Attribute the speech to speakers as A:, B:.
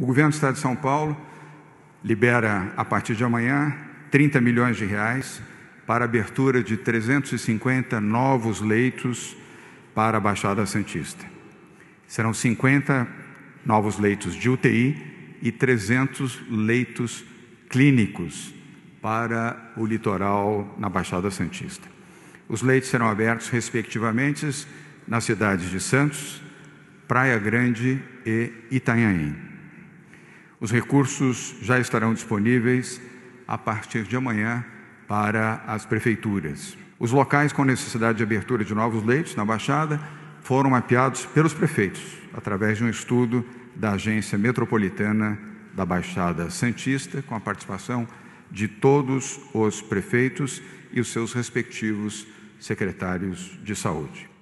A: O governo do Estado de São Paulo libera, a partir de amanhã, 30 milhões de reais para a abertura de 350 novos leitos para a Baixada Santista. Serão 50 novos leitos de UTI e 300 leitos clínicos para o litoral na Baixada Santista. Os leitos serão abertos, respectivamente, nas cidades de Santos, Praia Grande e Itanhaém. Os recursos já estarão disponíveis a partir de amanhã para as prefeituras. Os locais com necessidade de abertura de novos leitos na Baixada foram mapeados pelos prefeitos, através de um estudo da Agência Metropolitana da Baixada Santista, com a participação de todos os prefeitos e os seus respectivos secretários de saúde.